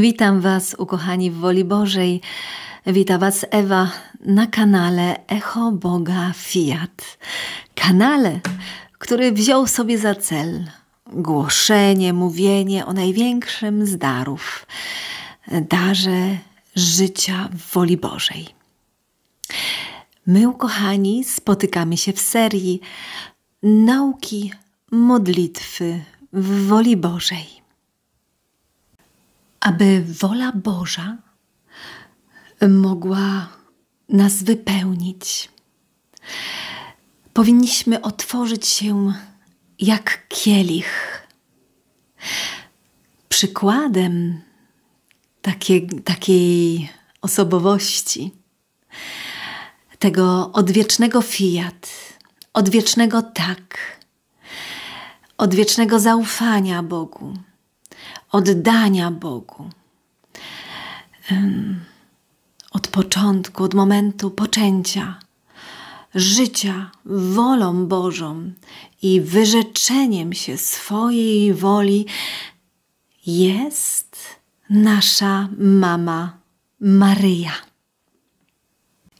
Witam Was, ukochani w Woli Bożej. Witam Was Ewa na kanale Echo Boga Fiat. Kanale, który wziął sobie za cel głoszenie, mówienie o największym z darów, darze życia w woli Bożej. My, ukochani, spotykamy się w serii nauki modlitwy w woli Bożej aby wola Boża mogła nas wypełnić. Powinniśmy otworzyć się jak kielich. Przykładem takiej, takiej osobowości, tego odwiecznego fiat, odwiecznego tak, odwiecznego zaufania Bogu, oddania Bogu. Od początku, od momentu poczęcia, życia wolą Bożą i wyrzeczeniem się swojej woli jest nasza mama Maryja.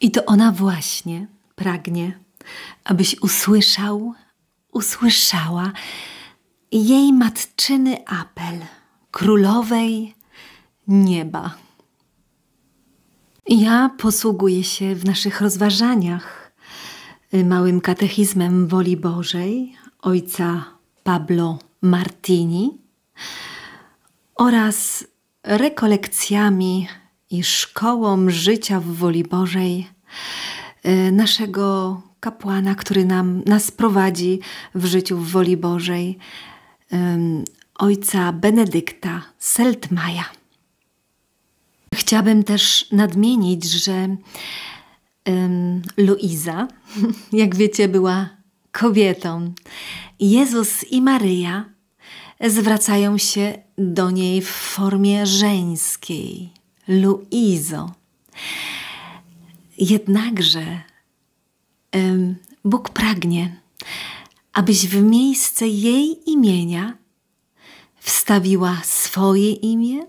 I to ona właśnie pragnie, abyś usłyszał, usłyszała jej matczyny apel królowej nieba. Ja posługuję się w naszych rozważaniach małym katechizmem woli Bożej ojca Pablo Martini oraz rekolekcjami i szkołą życia w woli Bożej e, naszego kapłana, który nam, nas prowadzi w życiu w woli Bożej, ojca Benedykta Seltmaja. Chciałabym też nadmienić, że um, Luiza, jak wiecie, była kobietą. Jezus i Maryja zwracają się do niej w formie żeńskiej Luizo. Jednakże um, Bóg pragnie, abyś w miejsce jej imienia wstawiła swoje imię,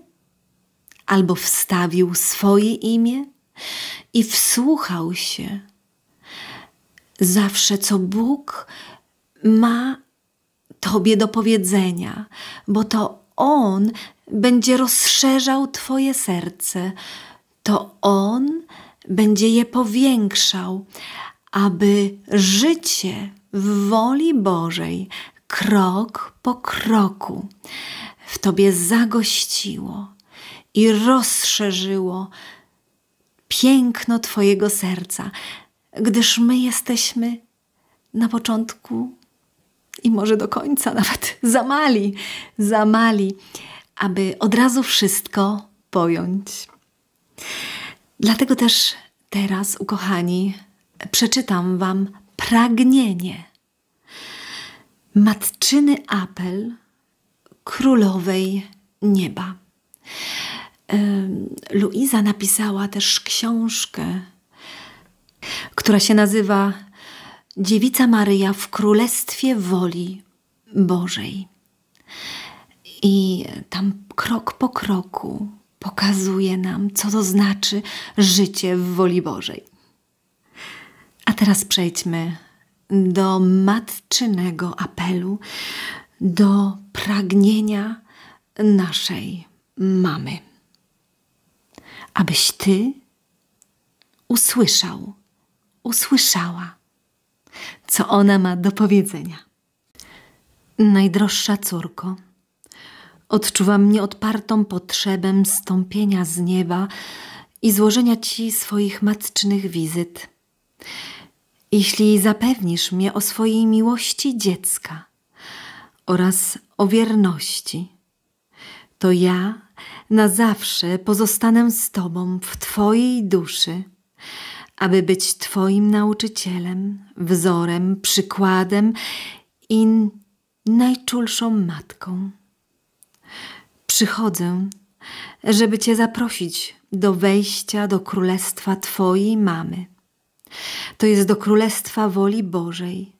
albo wstawił swoje imię i wsłuchał się zawsze, co Bóg ma Tobie do powiedzenia, bo to On będzie rozszerzał Twoje serce, to On będzie je powiększał, aby życie w woli Bożej krok po kroku w tobie zagościło i rozszerzyło piękno Twojego serca, gdyż my jesteśmy na początku i może do końca nawet za mali, za mali, aby od razu wszystko pojąć. Dlatego też teraz, ukochani, przeczytam Wam pragnienie matczyny apel królowej nieba. Luiza napisała też książkę, która się nazywa Dziewica Maryja w Królestwie Woli Bożej. I tam krok po kroku pokazuje nam, co to znaczy życie w woli Bożej. A teraz przejdźmy do matczynego apelu, do pragnienia naszej mamy. Abyś ty usłyszał, usłyszała, co ona ma do powiedzenia. Najdroższa córko, odczuwam nieodpartą potrzebę stąpienia z nieba i złożenia ci swoich matczynych wizyt jeśli zapewnisz mnie o swojej miłości dziecka oraz o wierności, to ja na zawsze pozostanę z Tobą w Twojej duszy, aby być Twoim nauczycielem, wzorem, przykładem i najczulszą matką. Przychodzę, żeby Cię zaprosić do wejścia do królestwa Twojej mamy to jest do królestwa woli Bożej.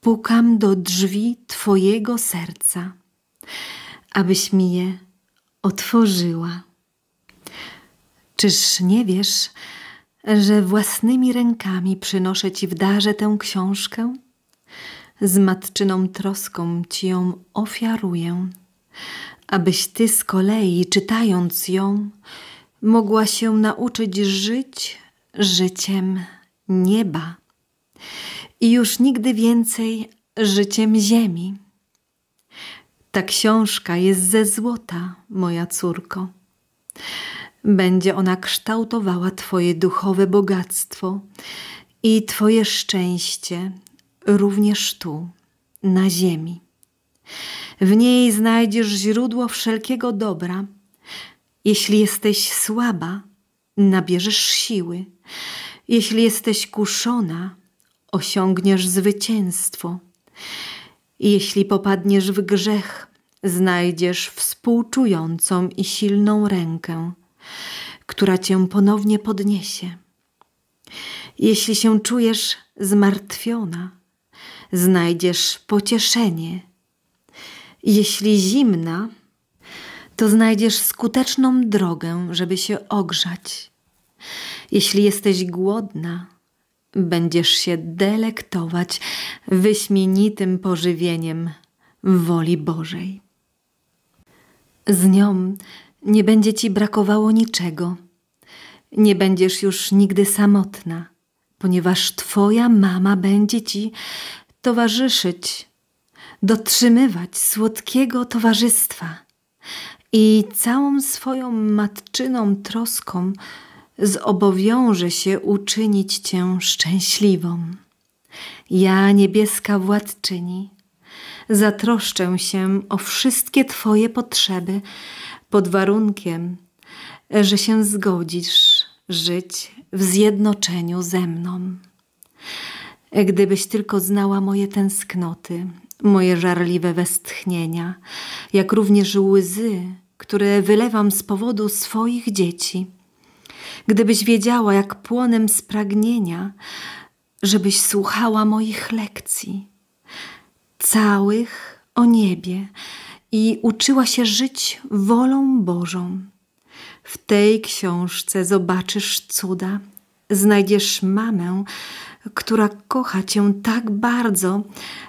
Pukam do drzwi Twojego serca, abyś mi je otworzyła. Czyż nie wiesz, że własnymi rękami przynoszę Ci w darze tę książkę? Z matczyną troską Ci ją ofiaruję, abyś Ty z kolei, czytając ją, mogła się nauczyć żyć życiem nieba i już nigdy więcej życiem ziemi. Ta książka jest ze złota, moja córko. Będzie ona kształtowała Twoje duchowe bogactwo i Twoje szczęście również tu, na ziemi. W niej znajdziesz źródło wszelkiego dobra. Jeśli jesteś słaba, nabierzesz siły. Jeśli jesteś kuszona, osiągniesz zwycięstwo. Jeśli popadniesz w grzech, znajdziesz współczującą i silną rękę, która cię ponownie podniesie. Jeśli się czujesz zmartwiona, znajdziesz pocieszenie. Jeśli zimna, to znajdziesz skuteczną drogę, żeby się ogrzać. Jeśli jesteś głodna, będziesz się delektować wyśmienitym pożywieniem woli Bożej. Z nią nie będzie ci brakowało niczego. Nie będziesz już nigdy samotna, ponieważ Twoja mama będzie ci towarzyszyć, dotrzymywać słodkiego towarzystwa i całą swoją matczyną troską zobowiąże się uczynić Cię szczęśliwą. Ja, niebieska władczyni, zatroszczę się o wszystkie Twoje potrzeby pod warunkiem, że się zgodzisz żyć w zjednoczeniu ze mną. Gdybyś tylko znała moje tęsknoty, moje żarliwe westchnienia, jak również łzy, które wylewam z powodu swoich dzieci – gdybyś wiedziała, jak płonem z pragnienia, żebyś słuchała moich lekcji, całych o niebie i uczyła się żyć wolą Bożą. W tej książce zobaczysz cuda, znajdziesz mamę, która kocha cię tak bardzo,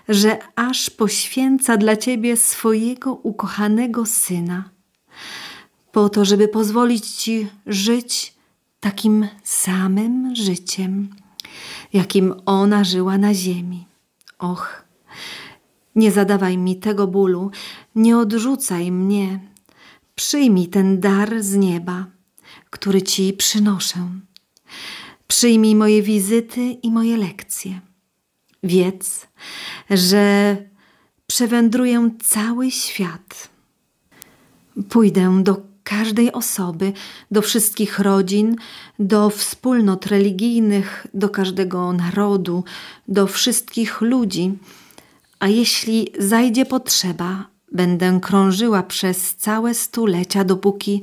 że aż poświęca dla ciebie swojego ukochanego syna, po to, żeby pozwolić ci żyć takim samym życiem, jakim ona żyła na ziemi. Och, nie zadawaj mi tego bólu, nie odrzucaj mnie. Przyjmij ten dar z nieba, który ci przynoszę. Przyjmij moje wizyty i moje lekcje. Wiedz, że przewędruję cały świat. Pójdę do każdej osoby, do wszystkich rodzin, do wspólnot religijnych, do każdego narodu, do wszystkich ludzi. A jeśli zajdzie potrzeba, będę krążyła przez całe stulecia, dopóki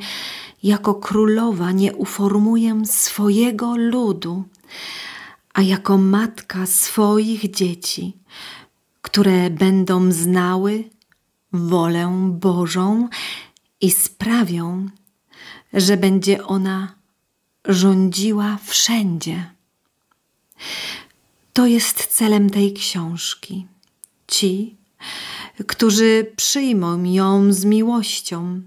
jako królowa nie uformuję swojego ludu, a jako matka swoich dzieci, które będą znały wolę Bożą i sprawią, że będzie ona rządziła wszędzie. To jest celem tej książki. Ci, którzy przyjmą ją z miłością,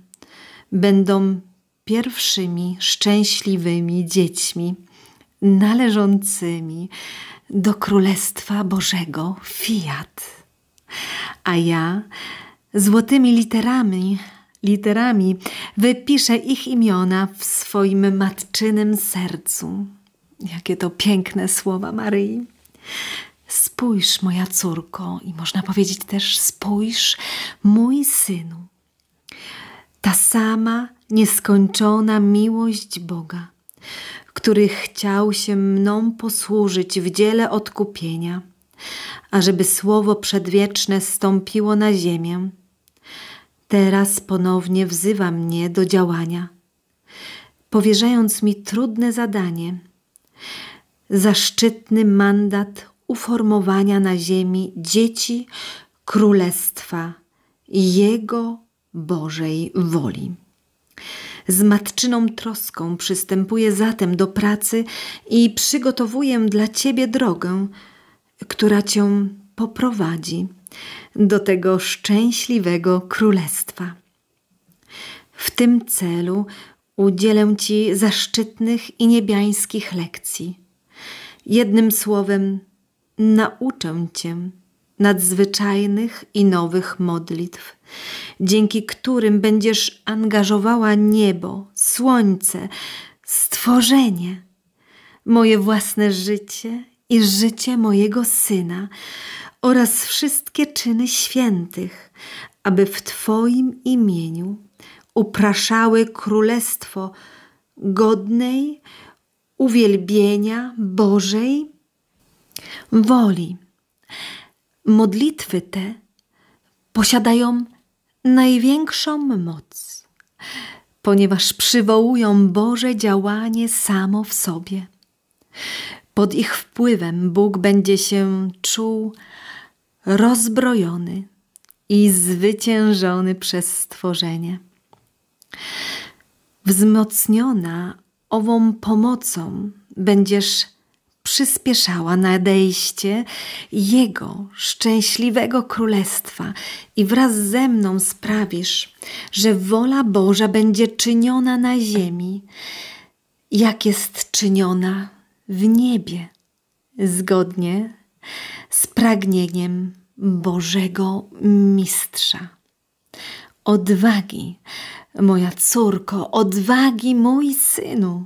będą pierwszymi szczęśliwymi dziećmi należącymi do Królestwa Bożego Fiat. A ja złotymi literami literami, wypiszę ich imiona w swoim matczynym sercu. Jakie to piękne słowa Maryi. Spójrz, moja córko, i można powiedzieć też: spójrz, mój synu. Ta sama nieskończona miłość Boga, który chciał się mną posłużyć w dziele odkupienia, ażeby słowo przedwieczne stąpiło na ziemię Teraz ponownie wzywa mnie do działania, powierzając mi trudne zadanie, zaszczytny mandat uformowania na ziemi dzieci Królestwa Jego Bożej woli. Z matczyną troską przystępuję zatem do pracy i przygotowuję dla Ciebie drogę, która Cię poprowadzi do tego szczęśliwego królestwa. W tym celu udzielę Ci zaszczytnych i niebiańskich lekcji. Jednym słowem, nauczę Cię nadzwyczajnych i nowych modlitw, dzięki którym będziesz angażowała niebo, słońce, stworzenie, moje własne życie i życie mojego syna oraz wszystkie czyny świętych, aby w Twoim imieniu upraszały królestwo godnej uwielbienia Bożej woli. Modlitwy te posiadają największą moc, ponieważ przywołują Boże działanie samo w sobie. Pod ich wpływem Bóg będzie się czuł rozbrojony i zwyciężony przez stworzenie. Wzmocniona ową pomocą będziesz przyspieszała nadejście Jego szczęśliwego królestwa i wraz ze mną sprawisz, że wola Boża będzie czyniona na ziemi, jak jest czyniona w niebie, zgodnie z pragnieniem Bożego Mistrza. Odwagi, moja córko, odwagi, mój synu,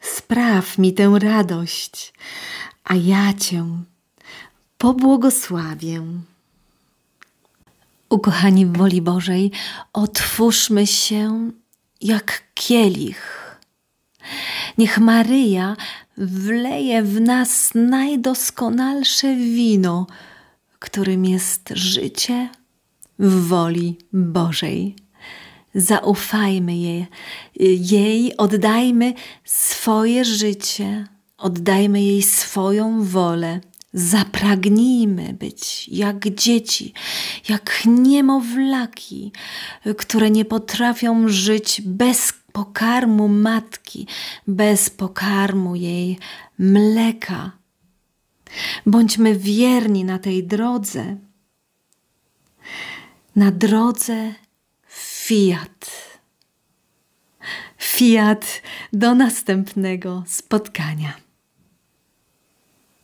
spraw mi tę radość, a ja cię pobłogosławię. Ukochani w woli Bożej, otwórzmy się jak kielich. Niech Maryja wleje w nas najdoskonalsze wino, którym jest życie w woli Bożej. Zaufajmy jej, jej oddajmy swoje życie, oddajmy jej swoją wolę. Zapragnijmy być jak dzieci, jak niemowlaki, które nie potrafią żyć bez pokarmu matki, bez pokarmu jej mleka. Bądźmy wierni na tej drodze, na drodze Fiat. Fiat do następnego spotkania.